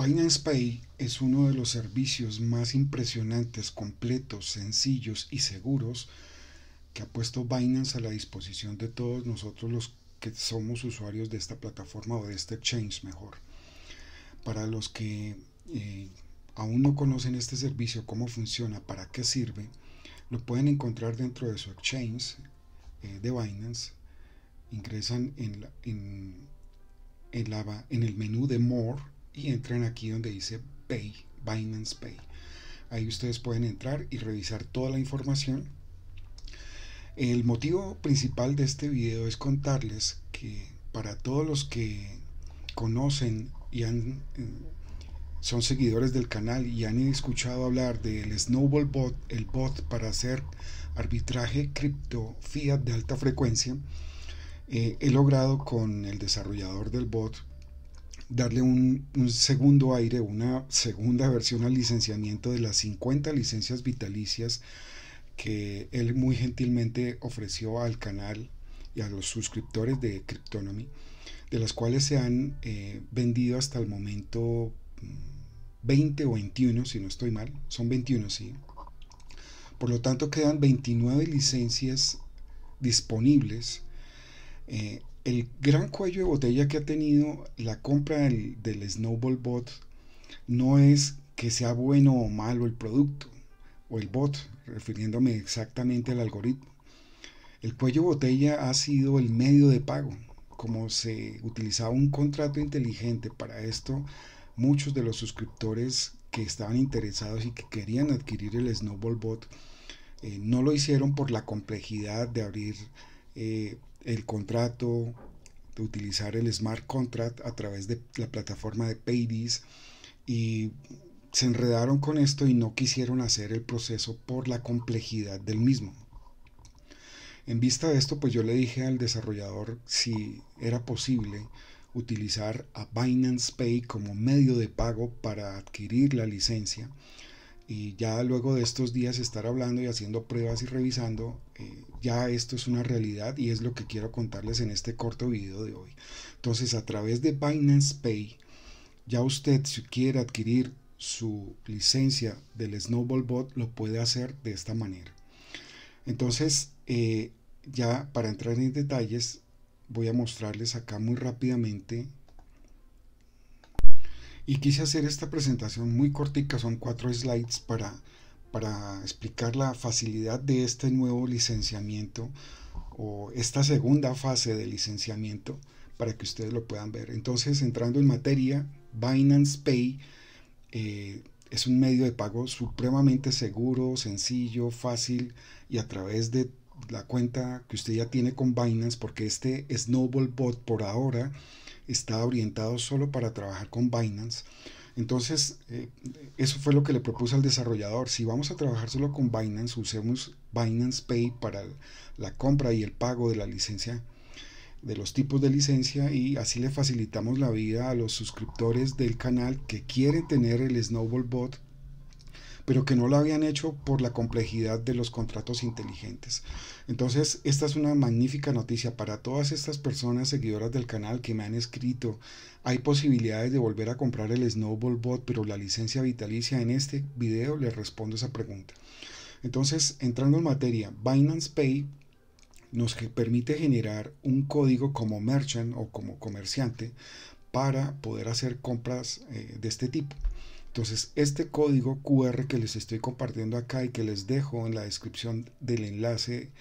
Binance Pay es uno de los servicios más impresionantes, completos, sencillos y seguros que ha puesto Binance a la disposición de todos nosotros los que somos usuarios de esta plataforma o de este exchange mejor. Para los que eh, aún no conocen este servicio, cómo funciona, para qué sirve, lo pueden encontrar dentro de su exchange eh, de Binance. Ingresan en, en el menú de More y entran aquí donde dice Pay, Binance Pay. Ahí ustedes pueden entrar y revisar toda la información. El motivo principal de este video es contarles que para todos los que conocen y eh, son seguidores del canal y han escuchado hablar del Snowball Bot, el bot para hacer arbitraje cripto fiat de alta frecuencia, eh, he logrado con el desarrollador del bot darle un, segundo aire, una segunda versión al licenciamiento de las 50 licencias vitalicias que él muy gentilmente ofreció al canal y a los suscriptores de Cryptonomy, de las cuales se han eh, vendido hasta el momento 20 mm, o 21, si no estoy mal, son 21, sí. Por lo tanto, quedan 29 licencias disponibles eh, el gran cuello de botella que ha tenido la compra del, Snowball Bot no es que sea bueno o malo el producto o el bot, refiriéndome exactamente al algoritmo. El cuello de botella ha sido el medio de pago. Como se utilizaba un contrato inteligente para esto, muchos de los suscriptores que estaban interesados y que querían adquirir el Snowball Bot eh, no lo hicieron por la complejidad de abrir eh, el contrato, de utilizar el smart contract a través de la plataforma de Paydis y se enredaron con esto y no quisieron hacer el proceso por la complejidad del mismo. En vista de esto, pues yo le dije al desarrollador si era posible utilizar a Binance Pay como medio de pago para adquirir la licencia y ya luego de estos días estar hablando y haciendo pruebas y revisando, eh, ya esto es una realidad y es lo que quiero contarles en este corto video de hoy. Entonces a través de Binance Pay, ya usted si quiere adquirir su licencia del Snowball Bot lo puede hacer de esta manera. Entonces eh, ya para entrar en detalles voy a mostrarles acá muy rápidamente y quise hacer esta presentación muy cortica, son cuatro slides para, para explicar la facilidad de este nuevo licenciamiento o esta segunda fase de licenciamiento para que ustedes lo puedan ver. Entonces, entrando en materia, Binance Pay eh, es un medio de pago supremamente seguro, sencillo, fácil y a través de la cuenta que usted ya tiene con Binance, porque este Snowball Bot por ahora está orientado solo para trabajar con Binance. Entonces, eh, eso fue lo que le propuse al desarrollador. Si vamos a trabajar solo con Binance, usemos Binance Pay para la compra y el pago de la licencia, de los tipos de licencia, y así le facilitamos la vida a los suscriptores del canal que quieren tener el Snowball Bot pero que no lo habían hecho por la complejidad de los contratos inteligentes. Entonces, esta es una magnífica noticia para todas estas personas seguidoras del canal que me han escrito. Hay posibilidades de volver a comprar el Snowball Bot, pero la licencia vitalicia en este video les respondo esa pregunta. Entonces, entrando en materia, Binance Pay nos permite generar un código como merchant o como comerciante para poder hacer compras eh, de este tipo. Entonces, este código QR que les estoy compartiendo acá y que les dejo en la descripción del enlace,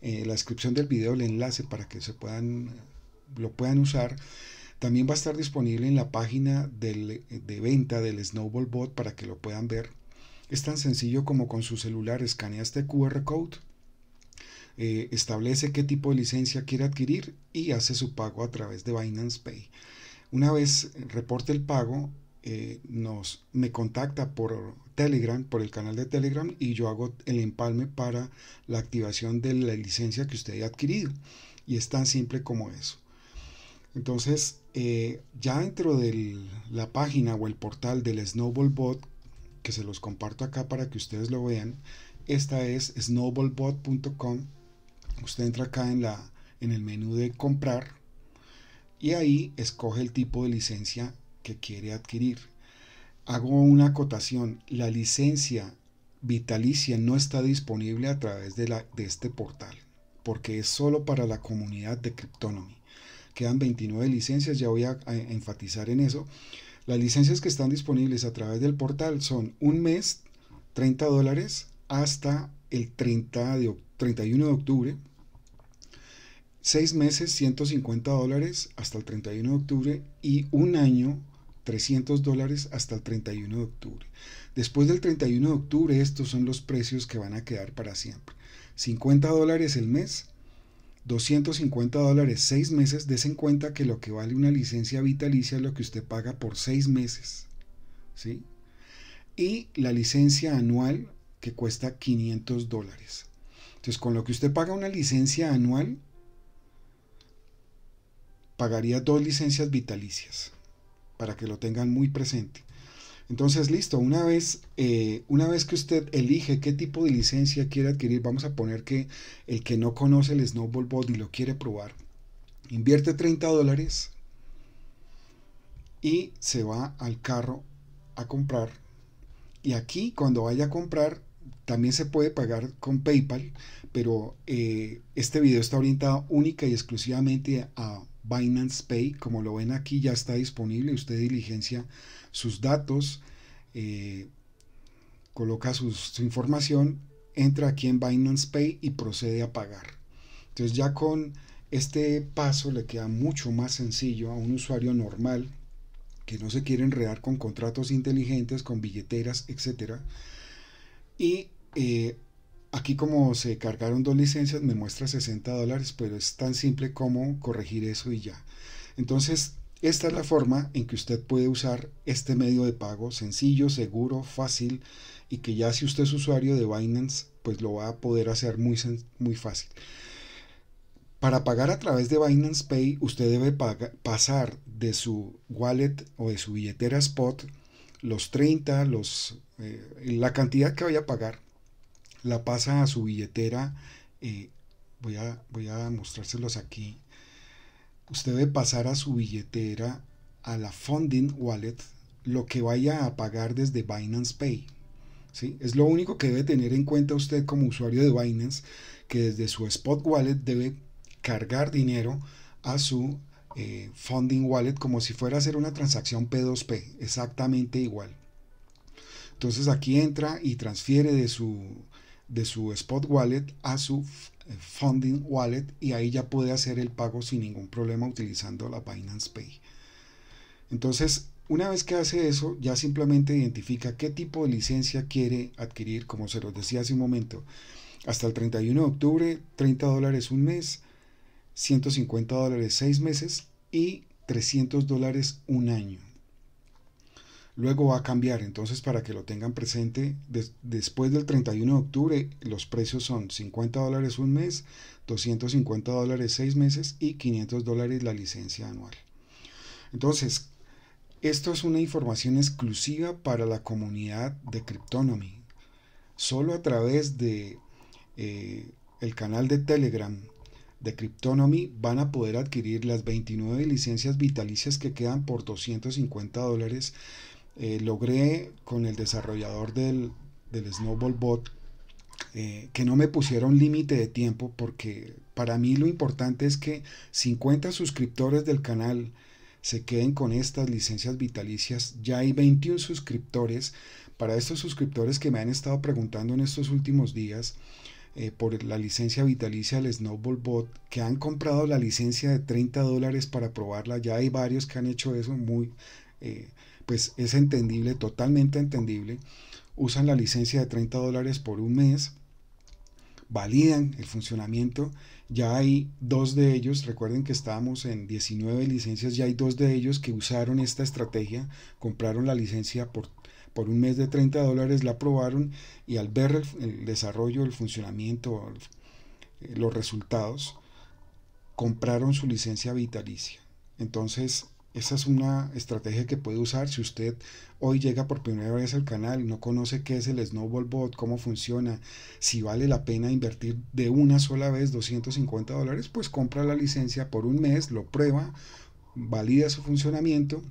en eh, la descripción del video, el enlace para que se puedan, lo puedan usar, también va a estar disponible en la página de venta del Snowball Bot para que lo puedan ver. Es tan sencillo como con su celular escanea este QR code, eh, establece qué tipo de licencia quiere adquirir y hace su pago a través de Binance Pay. Una vez reporte el pago, eh, nos, me contacta por Telegram, por el canal de Telegram, y yo hago el empalme para la activación de la licencia que usted ha adquirido. Y es tan simple como eso. Entonces, eh, ya dentro de la página o el portal del Snowball Bot, que se los comparto acá para que ustedes lo vean, esta es snowballbot.com. Usted entra acá en, la, en el menú de comprar y ahí escoge el tipo de licencia que quiere adquirir. Hago una acotación, la licencia vitalicia no está disponible a través de, este portal, porque es solo para la comunidad de Cryptonomy. Quedan 29 licencias, ya voy a, enfatizar en eso. Las licencias que están disponibles a través del portal son un mes, 30 dólares, hasta el 30 de, 31 de octubre, 6 meses 150 dólares hasta el 31 de octubre y un año 300 dólares hasta el 31 de octubre. Después del 31 de octubre estos son los precios que van a quedar para siempre. 50 dólares el mes, 250 dólares 6 meses, desen cuenta que lo que vale una licencia vitalicia es lo que usted paga por seis meses. ¿sí? Y la licencia anual que cuesta 500 dólares. Entonces con lo que usted paga una licencia anual, pagaría dos licencias vitalicias, para que lo tengan muy presente. Entonces, listo, una vez, eh, una vez que usted elige qué tipo de licencia quiere adquirir, vamos a poner que el que no conoce el Snowball Body lo quiere probar, invierte 30 dólares y se va al carro a comprar. Y aquí, cuando vaya a comprar, también se puede pagar con PayPal, pero eh, este video está orientado única y exclusivamente a Binance Pay, como lo ven aquí, ya está disponible. Usted diligencia sus datos, eh, coloca su información, entra aquí en Binance Pay y procede a pagar. Entonces ya con este paso le queda mucho más sencillo a un usuario normal que no se quiere enredar con contratos inteligentes, con billeteras, etc. Y eh, Aquí como se cargaron dos licencias me muestra 60 dólares, pero es tan simple como corregir eso y ya. Entonces, esta es la forma en que usted puede usar este medio de pago sencillo, seguro, fácil y que ya si usted es usuario de Binance, pues lo va a poder hacer muy, muy fácil. Para pagar a través de Binance Pay, usted debe pasar de su wallet o de su billetera spot los 30, los, eh, la cantidad que vaya a pagar la pasa a su billetera. Eh, voy, a, voy a mostrárselos aquí. Usted debe pasar a su billetera, a la funding wallet, lo que vaya a pagar desde Binance Pay. ¿sí? Es lo único que debe tener en cuenta usted como usuario de Binance, que desde su spot wallet debe cargar dinero a su eh, funding wallet como si fuera a hacer una transacción P2P, exactamente igual. Entonces aquí entra y transfiere de su de su Spot Wallet a su Funding Wallet y ahí ya puede hacer el pago sin ningún problema utilizando la Binance Pay. Entonces, una vez que hace eso, ya simplemente identifica qué tipo de licencia quiere adquirir, como se los decía hace un momento. Hasta el 31 de octubre, 30 dólares un mes, 150 dólares seis meses y 300 dólares un año. Luego va a cambiar, entonces para que lo tengan presente, después del 31 de octubre los precios son 50 dólares un mes, 250 dólares seis meses y 500 dólares la licencia anual. Entonces, esto es una información exclusiva para la comunidad de Cryptonomy. Solo a través de eh, el canal de Telegram de Cryptonomy van a poder adquirir las 29 licencias vitalicias que quedan por 250 dólares eh, logré con el desarrollador del, Snowball Bot eh, que no me pusiera un límite de tiempo porque para mí lo importante es que 50 suscriptores del canal se queden con estas licencias vitalicias. Ya hay 21 suscriptores. Para estos suscriptores que me han estado preguntando en estos últimos días eh, por la licencia vitalicia del Snowball Bot, que han comprado la licencia de 30 dólares para probarla, ya hay varios que han hecho eso muy pues es entendible, totalmente entendible. Usan la licencia de 30 dólares por un mes, validan el funcionamiento. Ya hay dos de ellos, recuerden que estábamos en 19 licencias, ya hay dos de ellos que usaron esta estrategia, compraron la licencia por, por un mes de 30 dólares, la aprobaron y al ver el desarrollo, el funcionamiento, eh, los resultados, compraron su licencia vitalicia. Entonces, esa es una estrategia que puede usar si usted hoy llega por primera vez al canal y no conoce qué es el Snowball Bot, cómo funciona, si vale la pena invertir de una sola vez 250 dólares, pues compra la licencia por un mes, lo prueba, valida su funcionamiento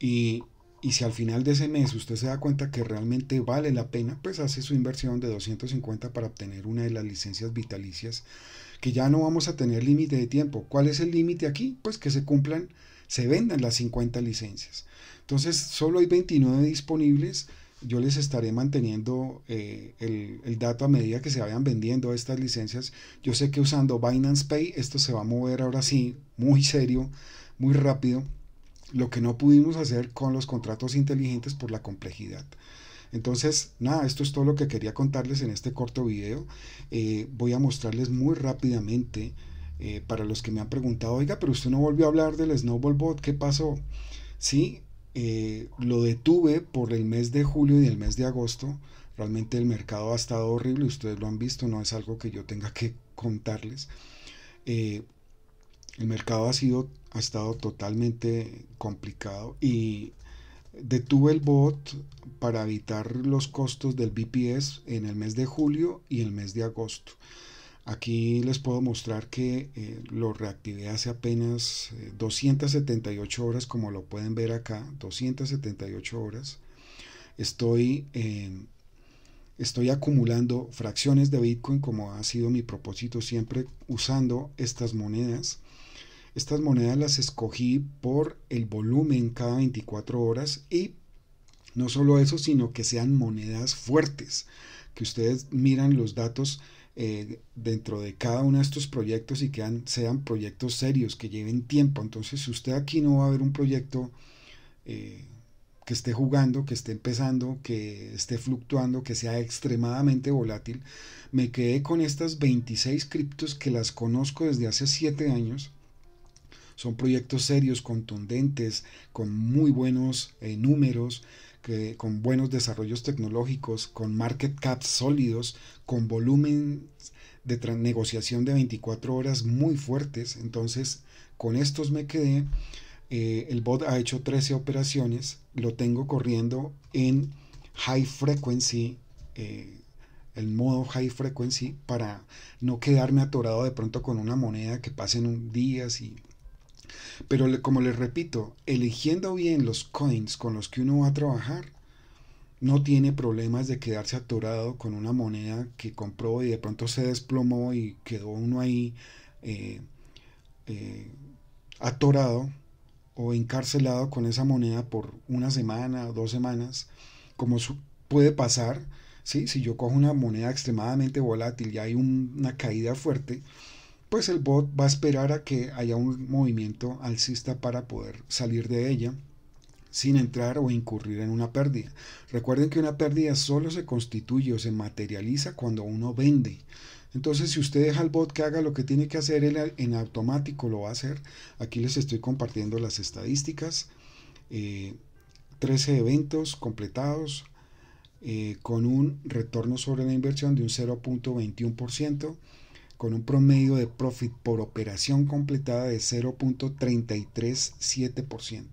y, y si al final de ese mes usted se da cuenta que realmente vale la pena, pues hace su inversión de 250 para obtener una de las licencias vitalicias que ya no vamos a tener límite de tiempo. ¿Cuál es el límite aquí? Pues que se cumplan, se vendan las 50 licencias. Entonces, solo hay 29 disponibles. Yo les estaré manteniendo eh, el, el, dato a medida que se vayan vendiendo estas licencias. Yo sé que usando Binance Pay esto se va a mover ahora sí, muy serio, muy rápido. Lo que no pudimos hacer con los contratos inteligentes por la complejidad. Entonces, nada, esto es todo lo que quería contarles en este corto video. Eh, voy a mostrarles muy rápidamente, eh, para los que me han preguntado, oiga, pero usted no volvió a hablar del Snowball Bot, ¿qué pasó? Sí, eh, lo detuve por el mes de julio y el mes de agosto. Realmente el mercado ha estado horrible, ustedes lo han visto, no es algo que yo tenga que contarles. el mercado ha sido ha estado totalmente complicado y Detuve el bot para evitar los costos del BPS en el mes de julio y el mes de agosto. Aquí les puedo mostrar que eh, lo reactivé hace apenas 278 eh, horas, como lo pueden ver acá, 278 horas. Estoy, em, estoy acumulando fracciones de Bitcoin, como ha sido mi propósito siempre, usando estas monedas. Estas monedas las escogí por el volumen cada 24 horas y no solo eso, sino que sean monedas fuertes, que ustedes miran los datos eh, dentro de cada uno de estos proyectos y que sean proyectos serios, que lleven tiempo. Entonces, si usted aquí no va a ver un proyecto eh, que esté jugando, que esté empezando, que esté fluctuando, que sea extremadamente volátil, me quedé con estas 26 criptos que las conozco desde hace 7 años son proyectos serios, contundentes, con muy buenos eh, números, que, con buenos desarrollos tecnológicos, con market caps sólidos, con volumen de negociación de 24 horas muy fuertes. Entonces, con estos me quedé. Eh, el bot ha hecho 13 operaciones. Lo tengo corriendo en high frequency. Eh, el modo high frequency para no quedarme atorado de pronto con una moneda que pasen días y pero como les repito, eligiendo bien los coins con los que uno va a trabajar, no tiene problemas de quedarse atorado con una moneda que compró y de pronto se desplomó y quedó uno ahí eh, eh, atorado o encarcelado con esa moneda por una semana o dos semanas, como puede pasar, ¿sí? si yo cojo una moneda extremadamente volátil y hay una caída fuerte, pues el bot va a esperar a que haya un movimiento alcista para poder salir de ella sin entrar o incurrir en una pérdida. Recuerden que una pérdida solo se constituye o se materializa cuando uno vende. Entonces, si usted deja al bot que haga lo que tiene que hacer, él en automático lo va a hacer. Aquí les estoy compartiendo las estadísticas. 13 eh, eventos completados eh, con un retorno sobre la inversión de un 0.21% con un promedio de profit por operación completada de 0.337%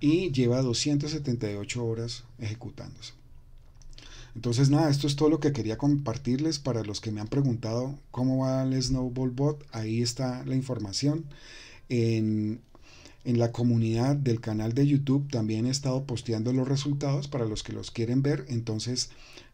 y lleva 278 horas ejecutándose. Entonces nada, esto es todo lo que quería compartirles para los que me han preguntado cómo va el Snowball Bot. Ahí está la información. En, en la comunidad del canal de YouTube también he estado posteando los resultados para los que los quieren ver. Entonces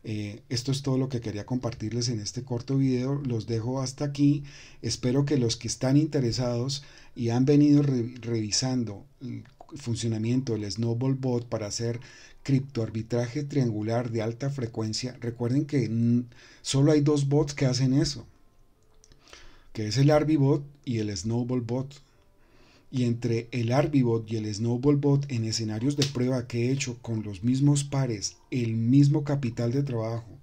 eh, esto es todo lo que quería compartirles en este corto video. Los dejo hasta aquí. Espero que los que están interesados y han venido revisando el funcionamiento del Snowball Bot para hacer criptoarbitraje triangular de alta frecuencia, recuerden que solo hay dos bots que hacen eso, que es el Arbibot y el Snowball Bot y entre el Arbibot y el snowball bot en escenarios de prueba que he hecho con los mismos pares, el mismo capital de trabajo,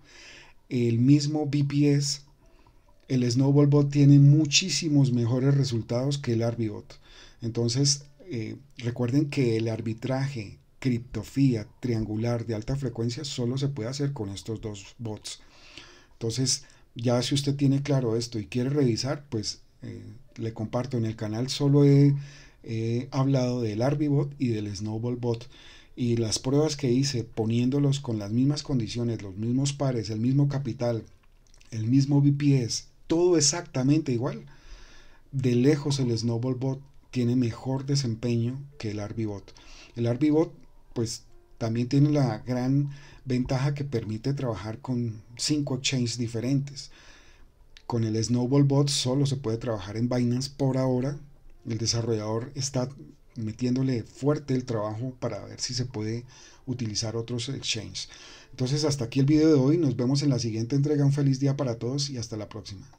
el mismo BPS, el bot tiene muchísimos mejores resultados que el Arbibot. Entonces, eh, recuerden que el arbitraje, criptofía, triangular de alta frecuencia solo se puede hacer con estos dos bots. Entonces, ya si usted tiene claro esto y quiere revisar, pues eh, le comparto en el canal, solo he, hablado del Arbibot y del Snowball Bot y las pruebas que hice poniéndolos con las mismas condiciones, los mismos pares, el mismo capital, el mismo BPS, todo exactamente igual, de lejos el Snowball Bot tiene mejor desempeño que el Arbibot. El Arbibot pues también tiene la gran ventaja que permite trabajar con cinco chains diferentes. Con el Snowball Bot solo se puede trabajar en Binance por ahora. El desarrollador está metiéndole fuerte el trabajo para ver si se puede utilizar otros exchanges. Entonces hasta aquí el video de hoy. Nos vemos en la siguiente entrega. Un feliz día para todos y hasta la próxima.